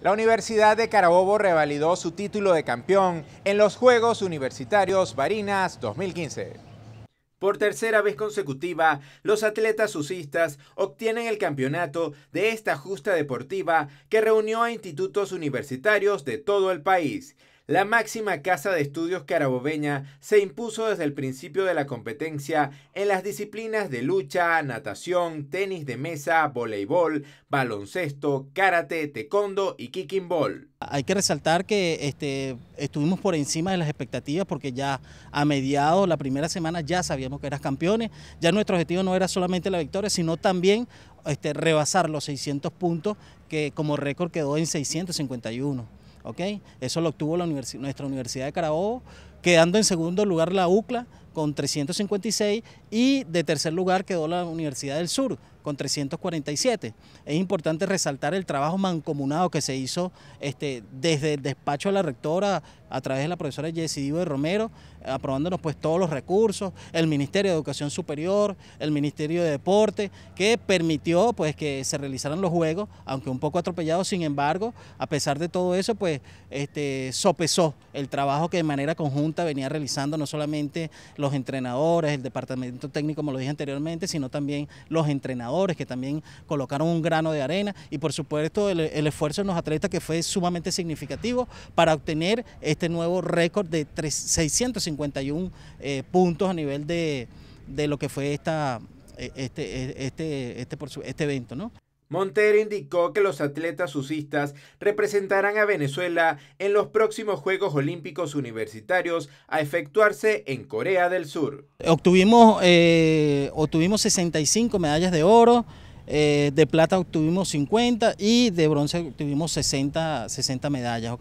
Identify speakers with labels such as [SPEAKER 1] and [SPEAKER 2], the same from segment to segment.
[SPEAKER 1] La Universidad de Carabobo revalidó su título de campeón en los Juegos Universitarios Barinas 2015. Por tercera vez consecutiva, los atletas usistas obtienen el campeonato de esta justa deportiva que reunió a institutos universitarios de todo el país. La máxima casa de estudios carabobeña se impuso desde el principio de la competencia en las disciplinas de lucha, natación, tenis de mesa, voleibol, baloncesto, karate, taekwondo
[SPEAKER 2] y kicking ball. Hay que resaltar que este, estuvimos por encima de las expectativas porque ya a mediados, la primera semana, ya sabíamos que eras campeones. Ya nuestro objetivo no era solamente la victoria, sino también este, rebasar los 600 puntos que como récord quedó en 651. Eso lo obtuvo la nuestra Universidad de Carabobo, quedando en segundo lugar la UCLA con 356 y de tercer lugar quedó la Universidad del Sur con 347. Es importante resaltar el trabajo mancomunado que se hizo este, desde el despacho de la rectora a través de la profesora Jessie de Romero, aprobándonos pues todos los recursos, el Ministerio de Educación Superior, el Ministerio de Deporte, que permitió pues que se realizaran los juegos, aunque un poco atropellados, sin embargo, a pesar de todo eso, pues este, sopesó el trabajo que de manera conjunta venía realizando no solamente los entrenadores, el departamento técnico, como lo dije anteriormente, sino también los entrenadores que también colocaron un grano de arena y por supuesto el, esfuerzo de los atletas que fue sumamente significativo para obtener este este nuevo récord de 651 eh, puntos a nivel de, de, lo que fue esta, e, este, e, este, este, por este evento.
[SPEAKER 1] Montero indicó que los atletas susistas representarán a Venezuela en los próximos Juegos Olímpicos Universitarios a efectuarse en Corea del Sur.
[SPEAKER 2] Obtuvimos, eh, obtuvimos 65 medallas de oro. Eh, de plata obtuvimos 50 y de bronce obtuvimos 60, 60 medallas,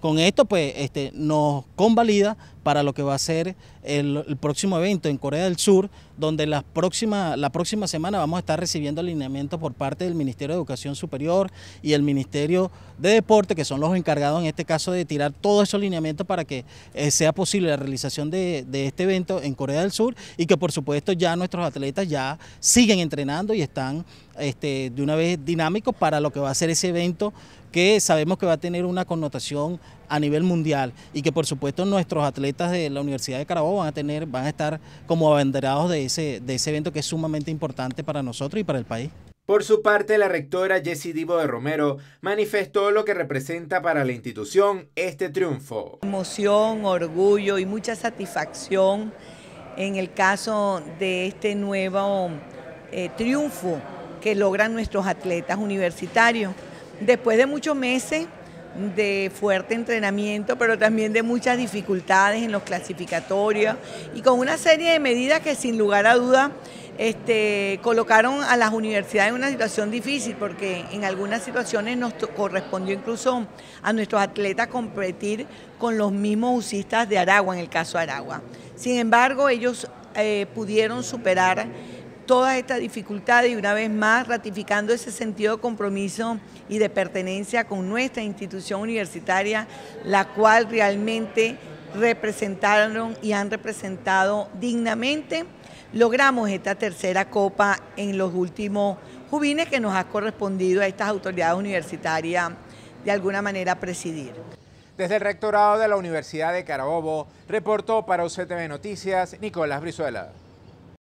[SPEAKER 2] Con esto, pues, este, nos convalida para lo que va a ser el, próximo evento en Corea del Sur, donde la próxima, la próxima semana vamos a estar recibiendo alineamiento por parte del Ministerio de Educación Superior y el Ministerio de Deporte, que son los encargados en este caso de tirar todo esos alineamientos para que eh, sea posible la realización de, este evento en Corea del Sur y que por supuesto ya nuestros atletas ya siguen entrenando y están este, de una vez dinámicos para lo que va a ser ese evento que sabemos que va a tener una connotación a nivel mundial y que por supuesto nuestros atletas de la Universidad de Carabobo van a tener, van a estar como abanderados de ese, de ese evento que es sumamente importante para nosotros y para el país.
[SPEAKER 1] Por su parte, la rectora Jessie Divo de Romero manifestó lo que representa para la institución este triunfo.
[SPEAKER 3] Emoción, orgullo y mucha satisfacción en el caso de este nuevo eh, triunfo que logran nuestros atletas universitarios. Después de muchos meses de fuerte entrenamiento, pero también de muchas dificultades en los clasificatorios y con una serie de medidas que sin lugar a duda este, colocaron a las universidades en una situación difícil porque en algunas situaciones nos correspondió incluso a nuestros atletas competir con los mismos usistas de Aragua, en el caso Aragua. Sin embargo, ellos eh, pudieron superar todas estas dificultades y una vez más ratificando ese sentido de compromiso y de pertenencia con nuestra institución universitaria, la cual realmente representaron y han representado dignamente. Logramos esta tercera copa en los últimos jubines que nos ha correspondido a estas autoridades universitarias de alguna manera presidir.
[SPEAKER 1] Desde el rectorado de la Universidad de Carabobo, reportó para UCTV Noticias Nicolás Brizuela.